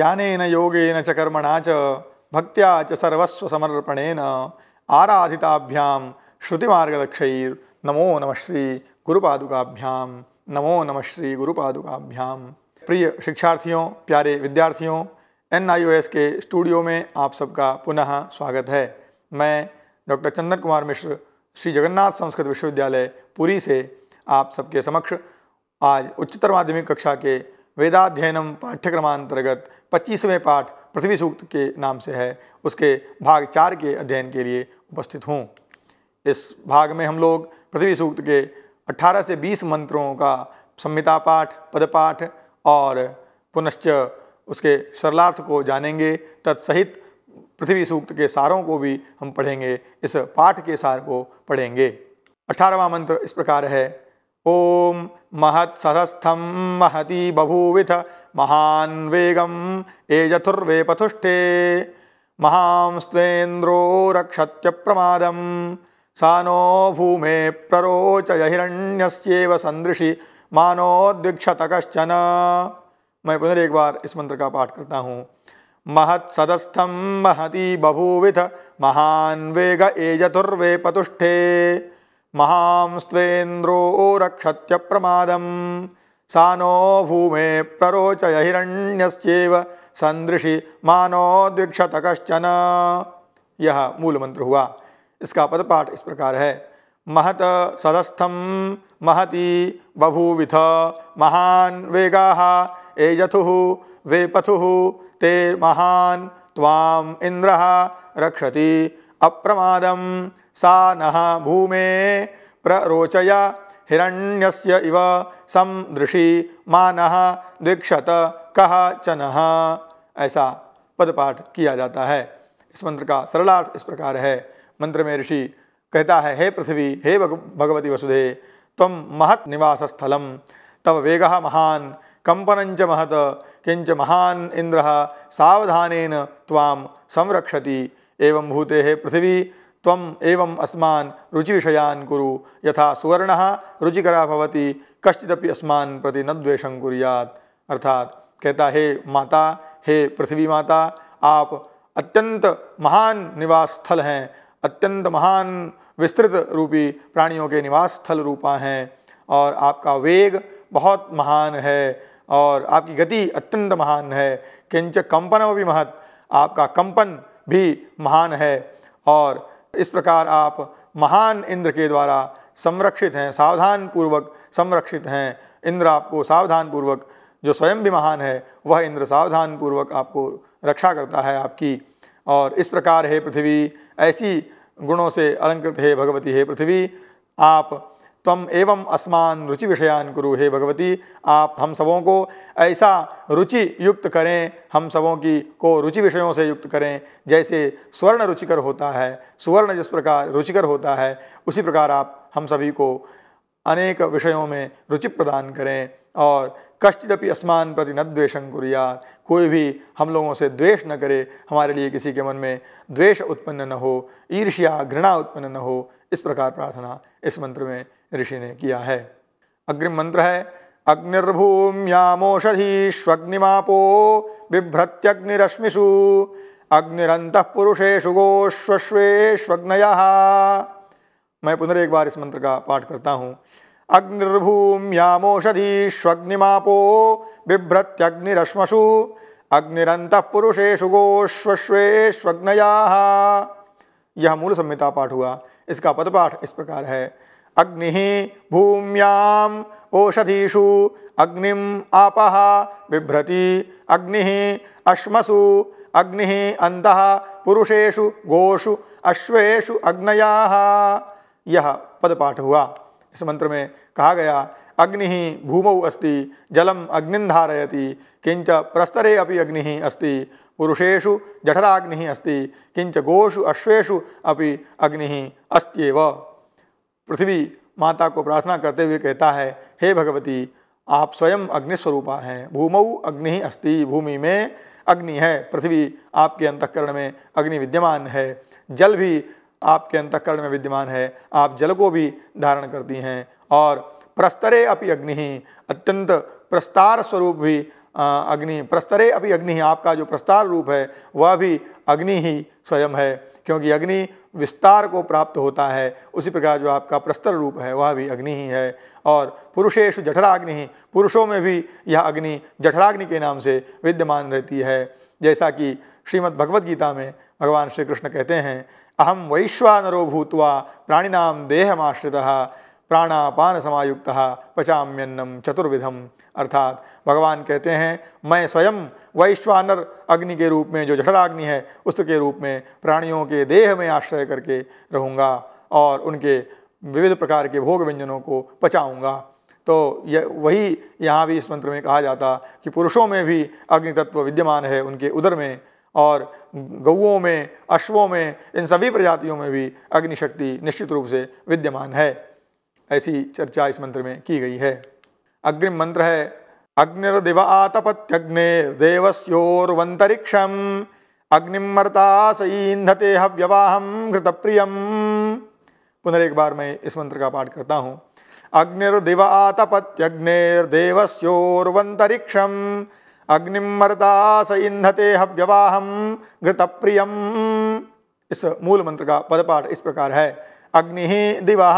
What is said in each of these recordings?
ज्ञानेन योगेन च कर्मणा च भक्त्या च सर्वस्व समर्पणेन आराधिताभ्याम श्रुतिमार्गदक्षैर नमो नम श्री गुरुपादुकाभ्याम नमो नम श्री गुरुपादुकाभ्याम प्रिय शिक्षार्थियों प्यारे विद्यार्थियों एन के स्टूडियो में आप सबका पुनः स्वागत है मैं डॉक्टर चंदन कुमार मिश्र श्री जगन्नाथ संस्कृत विश्वविद्यालय पुरी से आप सबके समक्ष आज उच्चतर माध्यमिक कक्षा के वेदाध्ययनम पाठ्यक्रमांतर्गत पच्चीसवें पाठ पृथ्वी सूक्त के नाम से है उसके भाग चार के अध्ययन के लिए उपस्थित हूँ इस भाग में हम लोग पृथ्वी सूक्त के 18 से 20 मंत्रों का संहिता पाठ पदपाठ और पुनश्च उसके सरलार्थ को जानेंगे तत्सहित पृथ्वी सूक्त के सारों को भी हम पढ़ेंगे इस पाठ के सार को पढ़ेंगे अठारहवा मंत्र इस प्रकार है ओम महत्सहस्थम महती बभूविथ महान् वेगं पथुष्ठे महांस्तेन्द्रो रक्षत्यप्रमादं प्रमाद सानो भूमे प्ररोच हिरण्यस्येव संदृशि मानोद्विक्षत कशन मैं पुनः एक बार इस मंत्र का पाठ करता हूँ महत्सदस्थम महती बभूविथ महान वेग एजतुर्वे पतुष्ठे महांस्त्वेन्द्रो रक्षत्यप्रमादं सा नो भूमे प्ररोचय हिण्यस्व संदृशि मानो दीक्षत कशन यह मूल मंत्र हुआ इसका पदपाठ इस प्रकार है महत सदस्थम महति बभूविथ महान वेगा एजथु वेपथु ते महान ताम इंद्र रक्षति अप्रमादम सा नह भूमे प्ररोचया हिरण्यस्य इव समदृशी मान दीक्षत कह चनः ऐसा पदपाठ किया जाता है इस मंत्र का सरलार्थ इस प्रकार है मंत्र में ऋषि कहता है हे पृथ्वी हे भगवती वसुधे तम महत् निवास स्थलम तव वेग महान कंपन च महत किंच महान इंद्र सवधान ताम संरक्षति एवं भूते हे पृथ्वी त्वम एवं अस्मान रुचि विषयान कुरु यथा सुवर्ण रुचिकरा भवती कश्चिदपि अस्मान प्रति न द्वेषं कुरियात अर्थात कहता हे माता हे पृथ्वी माता आप अत्यंत महान निवास स्थल हैं अत्यंत महान विस्तृत रूपी प्राणियों के निवास स्थल रूपा हैं और आपका वेग बहुत महान है और आपकी गति अत्यंत महान है किंच कंपन भी महत आपका कंपन भी महान है और इस प्रकार आप महान इंद्र के द्वारा संरक्षित हैं सावधान पूर्वक संरक्षित हैं इंद्र आपको सावधान पूर्वक जो स्वयं भी महान है वह इंद्र सावधान पूर्वक आपको रक्षा करता है आपकी और इस प्रकार हे पृथ्वी ऐसी गुणों से अलंकृत हे भगवती हे पृथ्वी आप तम एवं अस्मान रुचि विषयान गुरु हे भगवती आप हम सबों को ऐसा रुचि युक्त करें हम सबों की को रुचि विषयों से युक्त करें जैसे स्वर्ण रुचिकर होता है सुवर्ण जिस प्रकार रुचिकर होता है उसी प्रकार आप हम सभी को अनेक विषयों में रुचि प्रदान करें और कश्चिदपि अस्मान प्रति न द्वेषं कुरिया कोई भी हम लोगों से द्वेष न करे हमारे लिए किसी के मन में द्वेष उत्पन्न न हो ईर्ष्या घृणा उत्पन्न न हो इस प्रकार प्रार्थना इस मंत्र में ऋषि ने किया है अग्रिम मंत्र है अग्निर्भूम्यामोषधीष्वग्निमापो बिभ्रत्यग्निश्मिषु अग्निरंतः पुरुषेशु गोश्वश्वेष्वग्नय मैं एक बार इस मंत्र का पाठ करता हूँ अग्निर्भूम्यामोषधीष्वग्निमापो बिभ्रत्यग्निरश्मसु अग्निरंतः पुरुषेशु गोश्वश्वेष्वग्नया यह मूल संहिता पाठ हुआ इसका पदपाठ इस प्रकार है अग्नि भूम्याम ओषधीषु अग्नि आप बिभ्रति अग्नि अश्मसु अग्नि अंत पुषेशु गोषु अश्वेशु अग्नया यह पदपाठ हुआ इस मंत्र में कहा गया अग्नि भूमौ अस्ति जलम धारयती किंच प्रस्तरे अभी अग्नि अस्ति पुरुषेषु जठराग्नि अस्ति किंच गोषु अश्वेशु अभी अग्नि अस्त्येव पृथ्वी माता को प्रार्थना करते हुए कहता है हे भगवती आप स्वयं अग्निस्वरूपा हैं भूमौ अग्नि अस्ति भूमि में अग्नि है पृथ्वी आपके अंतकरण में अग्नि विद्यमान है जल भी आपके अंतकरण में विद्यमान है आप जल को भी धारण करती हैं और प्रस्तरे अपि अग्नि अत्यंत प्रस्तार स्वरूप भी अग्नि प्रस्तरे अपि अग्नि आपका जो प्रस्तार रूप है वह भी अग्नि ही स्वयं है क्योंकि अग्नि विस्तार को प्राप्त होता है उसी प्रकार जो आपका प्रस्तर रूप है वह भी अग्नि ही है और पुरुषेश जठराग्नि ही पुरुषों में भी यह अग्नि जठराग्नि के नाम से विद्यमान रहती है जैसा कि श्रीमद् भगवद गीता में भगवान श्री कृष्ण कहते हैं अहम वैश्वानरो भूतवा प्राणिनाम देहमाश्रिता प्राणापान समायुक्त पचाम्यन्नम चतुर्विधम अर्थात भगवान कहते हैं मैं स्वयं वैश्वानर अग्नि के रूप में जो जठराग्नि है उसके रूप में प्राणियों के देह में आश्रय करके रहूँगा और उनके विविध प्रकार के भोग व्यंजनों को पचाऊँगा तो यह वही यहाँ भी इस मंत्र में कहा जाता कि पुरुषों में भी अग्नि तत्व विद्यमान है उनके उदर में और गऊओं में अश्वों में इन सभी प्रजातियों में भी अग्निशक्ति निश्चित रूप से विद्यमान है ऐसी चर्चा इस मंत्र में की गई है अग्रिम मंत्र है अग्निर्दिव आतपत्यग्निर्देवस्योर्वंतरिक्षम अग्निमर्ता सईंधते हव्यवाहम घृतप्रियम पुनरेक बार मैं इस मंत्र का पाठ करता हूँ अग्निर्दिव आतपत्यग्निर्देवस्योर्वंतरिक्षम अग्निमर्ता सईंधते हव्यवाहम घृतप्रियम इस मूल मंत्र का पदपाठ इस प्रकार है अग्नि दिवा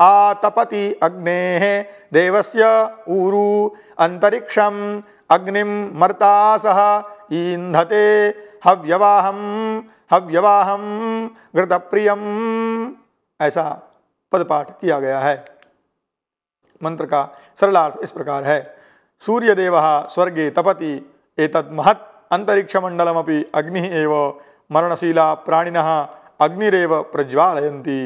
आतपति अग्ने देवस्य ऊरु अंतरिक्षम अग्नि मर्ता सह ईंधते हव्यवाहम हव्यवाहम घृत ऐसा पदपाठ किया गया है मंत्र का सरलार्थ इस प्रकार है सूर्यदेव स्वर्गे तपति एक महत् अंतरिक्षमंडलमी अग्नि एव मरणशीला प्राणिन अग्निरव प्रज्वालयती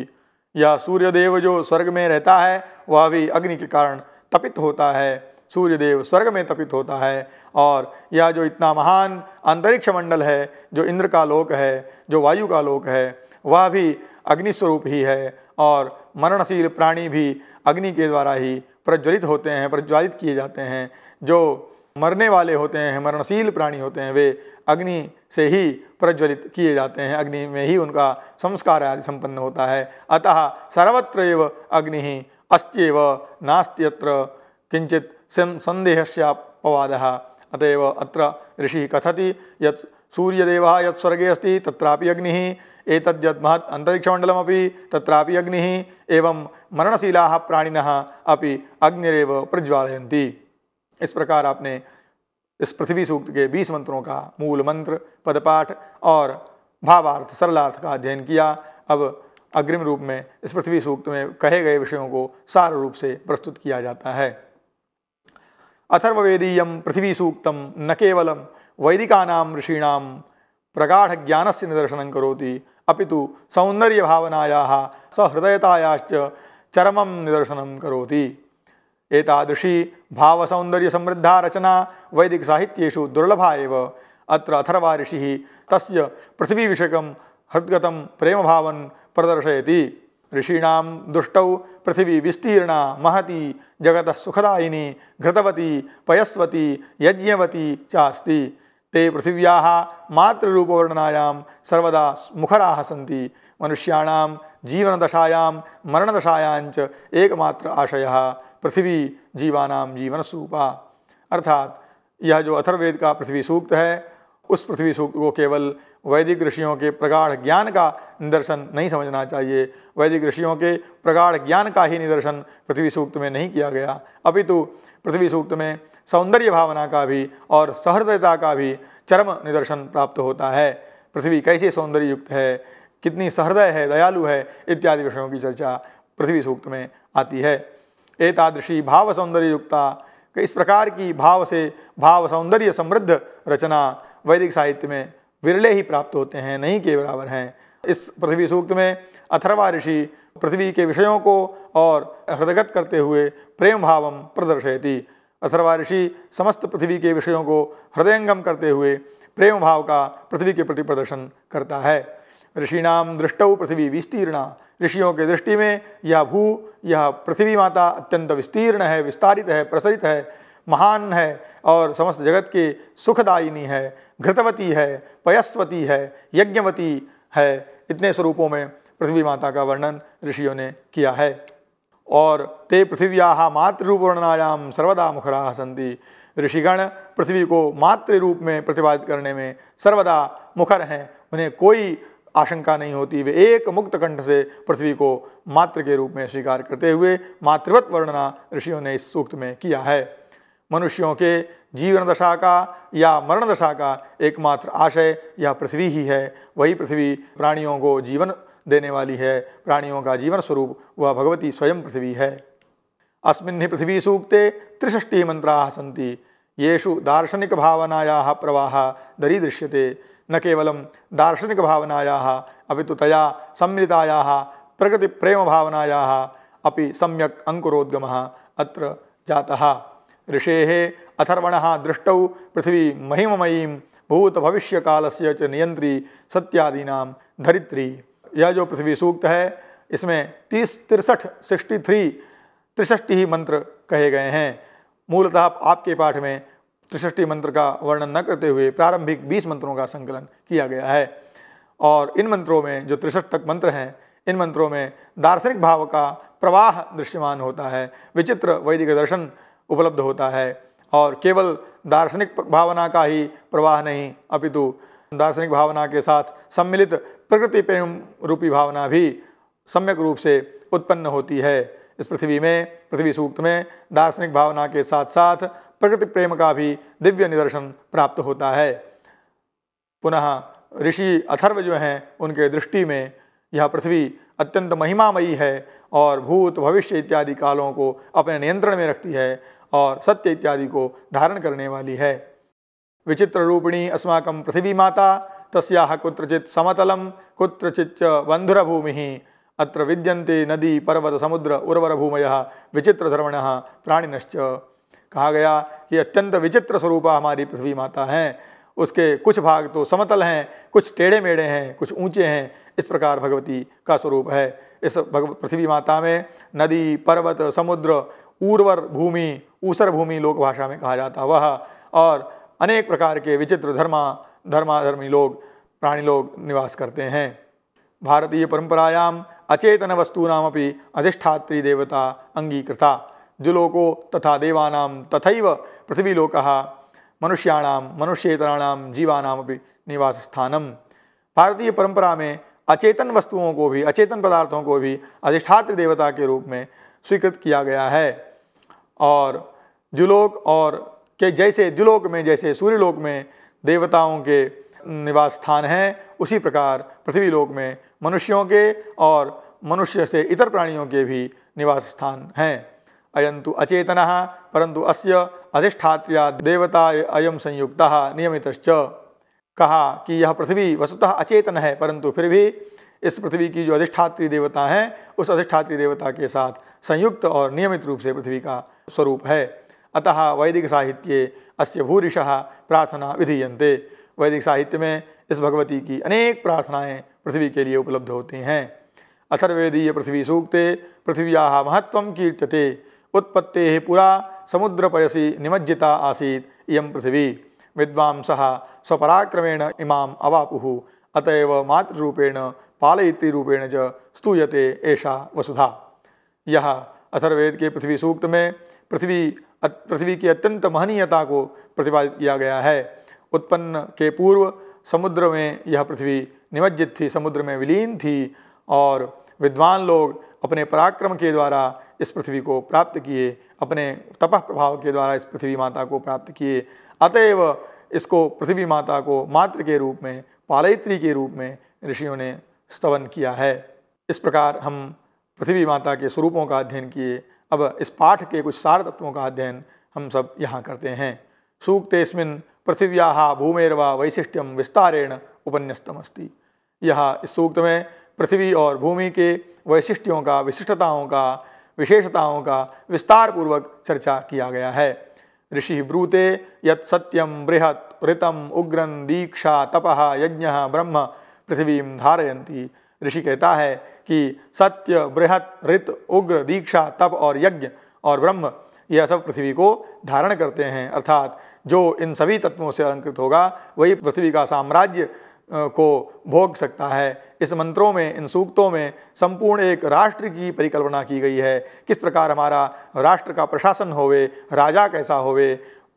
या सूर्यदेव जो स्वर्ग में रहता है वह भी अग्नि के कारण तपित होता है सूर्यदेव स्वर्ग में तपित होता है और यह जो इतना महान अंतरिक्ष मंडल है जो इंद्र का लोक है जो वायु का लोक है वह भी अग्नि स्वरूप ही है और मरणशील प्राणी भी अग्नि के द्वारा ही प्रज्वलित होते हैं प्रज्वलित किए जाते हैं जो मरने वाले होते हैं मरणशील प्राणी होते हैं वे अग्नि से ही प्रज्वलित किए जाते हैं अग्नि में ही उनका संस्कार आदि संपन्न होता है अतः सर्वत्र एव अग्नि अस्त्यव नास्त्यत्र किंचित संदेह अपवाद अतएव अत्र ऋषि कथति यत् सूर्यदेव यत्स्वर्गे अस्ति तत्रापि अग्निः एतद्यद् महत् अन्तरिक्षमण्डलमपि तत्रापि अग्निः एवं मरणशीलाः प्राणिनः अपि अग्निरेव प्रज्वालयन्ति इस प्रकार आपने इस पृथ्वी सूक्त के बीस मंत्रों का मूल मंत्र पदपाठ और भावार्थ सरलार्थ का अध्ययन किया अब अग्रिम रूप में इस पृथ्वी सूक्त में कहे गए विषयों को सार रूप से प्रस्तुत किया जाता है अथर्वेदीय पृथ्वी सूक्तम न केवलम वैदिकानाम ऋषीणाम प्रगाढ़ ज्ञान से निदर्शन कौती अपितु सौंदर्य भावनाया सहृदयतायाच चरम निदर्शन कौती एतादृशी भावसौन्दर्यसमृद्धा रचना वैदिकसाहित्येषु दुर्लभा एव अत्र अथर्वा ऋषिः तस्य पृथिवीविषयकं हृद्गतं भाव प्रदर्शयति ऋषीणां दुष्टौ पृथ्वी विस्तीर्णा महती जगतः सुखदायिनी घृतवती पयस्वती यज्ञवती चास्ति ते पृथिव्याः मातृरूपवर्णनायां सर्वदा मुखराः सन्ति मनुष्याणां जीवनदशायां मरणदशायाञ्च एकमात्र आशयः पृथ्वी जीवानाम जीवन सूपा अर्थात यह जो अथर्वेद का पृथ्वी सूक्त है उस पृथ्वी सूक्त को केवल वैदिक ऋषियों के प्रगाढ़ ज्ञान का निदर्शन नहीं समझना चाहिए वैदिक ऋषियों के प्रगाढ़ ज्ञान का ही निदर्शन पृथ्वी सूक्त में नहीं किया गया अपितु पृथ्वी सूक्त में सौंदर्य भावना का भी और सहृदयता का भी चरम निदर्शन प्राप्त होता है पृथ्वी कैसे सौंदर्य युक्त है कितनी सहृदय है दयालु है इत्यादि विषयों की चर्चा पृथ्वी सूक्त में आती है एतादृशी भाव सौंदर्य युक्ता इस प्रकार की भाव से भाव सौंदर्य समृद्ध रचना वैदिक साहित्य में विरले ही प्राप्त होते हैं नहीं के बराबर हैं इस पृथ्वी सूक्त में अथर्वा ऋषि पृथ्वी के विषयों को और हृदयगत करते हुए प्रेम भावम प्रदर्शयती अथर्वा ऋषि समस्त पृथ्वी के विषयों को हृदयंगम करते हुए प्रेम भाव का पृथ्वी के प्रति प्रदर्शन करता है ऋषिणाम दृष्टौ पृथ्वी विस्तीर्णा ऋषियों की दृष्टि में यह भू यह पृथ्वी माता अत्यंत विस्तीर्ण है विस्तारित है प्रसरित है महान है और समस्त जगत के सुखदायिनी है घृतवती है पयस्वती है यज्ञवती है इतने स्वरूपों में पृथ्वी माता का वर्णन ऋषियों ने किया है और ते पृथिव्या मातृरूपवर्णनायाम सर्वदा मुखरा सन्ति ऋषिगण पृथ्वी को मातृ रूप में प्रतिपादित करने में सर्वदा मुखर हैं उन्हें कोई आशंका नहीं होती वे एक मुक्त कंठ से पृथ्वी को मात्र के रूप में स्वीकार करते हुए मातृवत वर्णना ऋषियों ने इस सूक्त में किया है मनुष्यों के जीवन दशा का या मरण दशा का एकमात्र आशय या पृथ्वी ही है वही पृथ्वी प्राणियों को जीवन देने वाली है प्राणियों का जीवन स्वरूप वह भगवती स्वयं पृथ्वी है अस्मिन् पृथ्वी सूक्ते त्रिष्टि मंत्रा सन्ति येषु दार्शनिक भावनाया प्रवाह दरीदृश्यते न केवलं दार्शनिकभावनायाः अपि तु तया सम्मिलितायाः प्रकृतिप्रेमभावनायाः अपि सम्यक् अङ्कुरोद्गमः अत्र जातः ऋषेः अथर्वणः दृष्टौ पृथिवी महिममयीं भूतभविष्यकालस्य च नियंत्री सत्यादीना धरित्री यह जो पृथ्वी सूक्त है इसमें तीस तिरसठ सिक्सटी थ्री त्रिष्टि ही मंत्र कहे गए हैं मूलतः आपके पाठ में त्रिष्टि मंत्र का वर्णन न करते हुए प्रारंभिक बीस मंत्रों का संकलन किया गया है और इन मंत्रों में जो त्रिष्ट तक मंत्र हैं इन मंत्रों में दार्शनिक भाव का प्रवाह दृश्यमान होता है विचित्र वैदिक दर्शन उपलब्ध होता है और केवल दार्शनिक भावना का ही प्रवाह नहीं अपितु दार्शनिक भावना के साथ सम्मिलित प्रकृति प्रेम रूपी भावना भी सम्यक रूप से उत्पन्न होती है इस पृथ्वी में पृथ्वी सूक्त में दार्शनिक भावना के साथ साथ प्रकृति प्रेम का भी दिव्य निदर्शन प्राप्त होता है पुनः ऋषि अथर्व जो हैं उनके दृष्टि में यह पृथ्वी अत्यंत महिमामयी है और भूत भविष्य इत्यादि कालों को अपने नियंत्रण में रखती है और सत्य इत्यादि को धारण करने वाली है विचित्र रूपिणी अस्माक पृथ्वी माता तस्या कुत्रचित समतलम कुत्रचित बंधुरभूमि अत्र विद्यन्ते नदी पर्वत समुद्र उर्वरभूमय विचित्रधर्मण प्राणिनश्च कहा गया कि अत्यंत विचित्र स्वरूप हमारी पृथ्वी माता हैं उसके कुछ भाग तो समतल हैं कुछ टेढ़े मेढ़े हैं कुछ ऊंचे हैं इस प्रकार भगवती का स्वरूप है इस भगव पृथ्वी माता में नदी पर्वत समुद्र ऊर्वर भूमि ऊसर भूमि लोक भाषा में कहा जाता वह और अनेक प्रकार के विचित्र धर्मा धर्माधर्मी लोग प्राणी लोग निवास करते हैं भारतीय परंपरायाम अचेतन वस्तूनामी अधिष्ठात्री देवता अंगीकृता द्विलोको तथा देवानाम तथा पृथ्वीलोक मनुष्याण मनुष्येतराणाम जीवानाम अपनी निवास स्थानम भारतीय परंपरा में अचेतन वस्तुओं को भी अचेतन पदार्थों को भी अधिष्ठात्र देवता के रूप में स्वीकृत किया गया है और द्युलोक और के जैसे दुलोक में जैसे सूर्यलोक में देवताओं के निवास स्थान हैं उसी प्रकार पृथ्वीलोक में मनुष्यों के और मनुष्य से इतर प्राणियों के भी निवास स्थान हैं अयं तो अचेतन परन्तु अस्य अधिष्ठात्रिया देवता अयम संयुक्त नियमित कहा कि यह पृथ्वी वस्तुतः अचेतन है परंतु फिर भी इस पृथ्वी की जो अधिष्ठात्री देवता हैं उस अधिष्ठात्री देवता के साथ संयुक्त और नियमित रूप से पृथ्वी का स्वरूप है अतः वैदिक साहित्य अस्य भूरिशः प्रार्थना विधीयते वैदिक साहित्य में इस भगवती की अनेक प्रार्थनाएं पृथ्वी के लिए उपलब्ध होती हैं अथर्वेदीय पृथ्वी सूक्ते पृथ्व्या महत्व कीर्त्यते उत्पत्ते पुरा समुद्रपयसी निमज्जिता आसीत इं पृथिवी विद्वांस स्वपराक्रमेण इमा अवापु अतएव मातृपेण पालयित्री रूपेण च स्तूयते एषा वसुधा यह अथर्वेद के पृथ्वी सूक्त में पृथ्वी पृथ्वी की अत्यंत महनीयता को प्रतिपादित किया गया है उत्पन्न के पूर्व समुद्र में यह पृथ्वी निमज्जित थी समुद्र में विलीन थी और विद्वान लोग अपने पराक्रम के द्वारा इस पृथ्वी को प्राप्त किए अपने तपह प्रभाव के द्वारा इस पृथ्वी माता को प्राप्त किए अतएव इसको पृथ्वी माता को मात्र के रूप में पालयत्री के रूप में ऋषियों ने स्तवन किया है इस प्रकार हम पृथ्वी माता के स्वरूपों का अध्ययन किए अब इस पाठ के कुछ सार तत्वों का अध्ययन हम सब यहाँ करते हैं सूक्त इसमिन पृथिव्या भूमेरवा वैशिष्ट्यम विस्तारेण अस्ती यह इस सूक्त में पृथ्वी और भूमि के वैशिष्ट्यों का विशिष्टताओं का विशेषताओं का विस्तार पूर्वक चर्चा किया गया है ऋषि ब्रूते यत सत्यम बृहत ऋतम उग्रन दीक्षा तपह यज्ञ ब्रह्म पृथ्वी धारयंती ऋषि कहता है कि सत्य बृहत ऋत उग्र दीक्षा तप और यज्ञ और ब्रह्म यह सब पृथ्वी को धारण करते हैं अर्थात जो इन सभी तत्वों से अलंकृत होगा वही पृथ्वी का साम्राज्य को भोग सकता है इस मंत्रों में इन सूक्तों में संपूर्ण एक राष्ट्र की परिकल्पना की गई है किस प्रकार हमारा राष्ट्र का प्रशासन होवे राजा कैसा होवे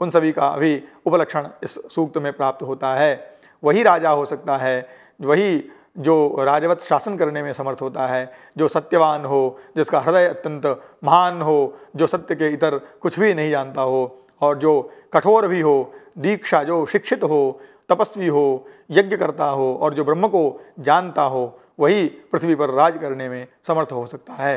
उन सभी का भी उपलक्षण इस सूक्त में प्राप्त होता है वही राजा हो सकता है वही जो राजवत शासन करने में समर्थ होता है जो सत्यवान हो जिसका हृदय अत्यंत महान हो जो सत्य के इतर कुछ भी नहीं जानता हो और जो कठोर भी हो दीक्षा जो शिक्षित हो तपस्वी हो यज्ञ करता हो और जो ब्रह्म को जानता हो वही पृथ्वी पर राज करने में समर्थ हो सकता है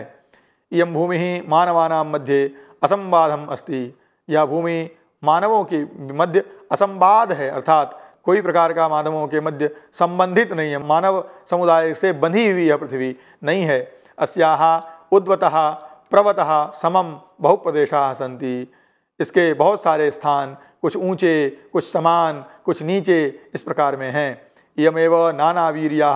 इं भूमि ही मानवाना मध्य असंवादम अस्ति यह भूमि मानवों के मध्य असंवाद है अर्थात कोई प्रकार का मानवों के मध्य संबंधित नहीं है मानव समुदाय से बंधी हुई यह पृथ्वी नहीं है अस्या उद्वतः प्रवतः समम बहुप्रदेशा सन्ति इसके बहुत सारे स्थान कुछ ऊंचे कुछ समान कुछ नीचे इस प्रकार में हैं यमेव नाना वीरिया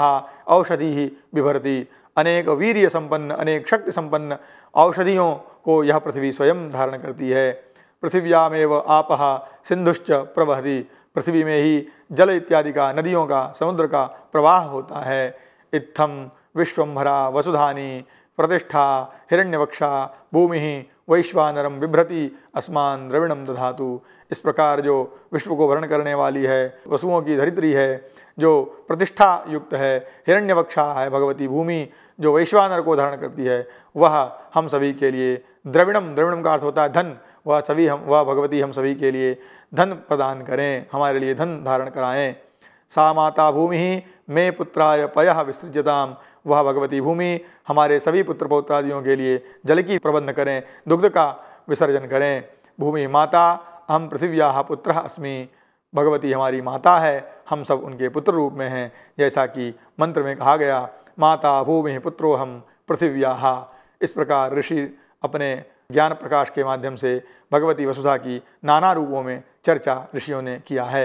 औषधि ही बिभरती अनेक वीर्य संपन्न अनेक शक्ति संपन्न औषधियों को यह पृथ्वी स्वयं धारण करती है पृथिव्यामेव आप सिंधुश्च प्रवहति पृथ्वी में ही जल इत्यादि का नदियों का समुद्र का प्रवाह होता है इत्थम विश्वम्भरा वसुधानी प्रतिष्ठा हिरण्यवक्षा भूमि वैश्वानरम बिभ्रति अस्मान द्रविणम दधातु इस प्रकार जो विश्व को भरण करने वाली है वसुओं की धरित्री है जो प्रतिष्ठा युक्त है हिरण्यवक्षा है भगवती भूमि जो वैश्वानर को धारण करती है वह हम सभी के लिए द्रविणम द्रविणम का अर्थ होता है धन वह सभी हम वह भगवती हम सभी के लिए धन प्रदान करें हमारे लिए धन धारण कराएं सा माता भूमि मे पुत्राय पय विसृजताम वह भगवती भूमि हमारे सभी पुत्र पौत्रादियों के लिए जल की प्रबंध करें दुग्ध का विसर्जन करें भूमि माता हम पृथिव्या पुत्र अस्मि भगवती हमारी माता है हम सब उनके पुत्र रूप में हैं जैसा कि मंत्र में कहा गया माता भूमि पुत्रो हम पृथिव्या इस प्रकार ऋषि अपने ज्ञान प्रकाश के माध्यम से भगवती वसुधा की नाना रूपों में चर्चा ऋषियों ने किया है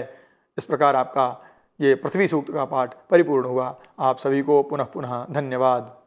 इस प्रकार आपका ये पृथ्वी सूक्त का पाठ परिपूर्ण हुआ आप सभी को पुनः पुनः धन्यवाद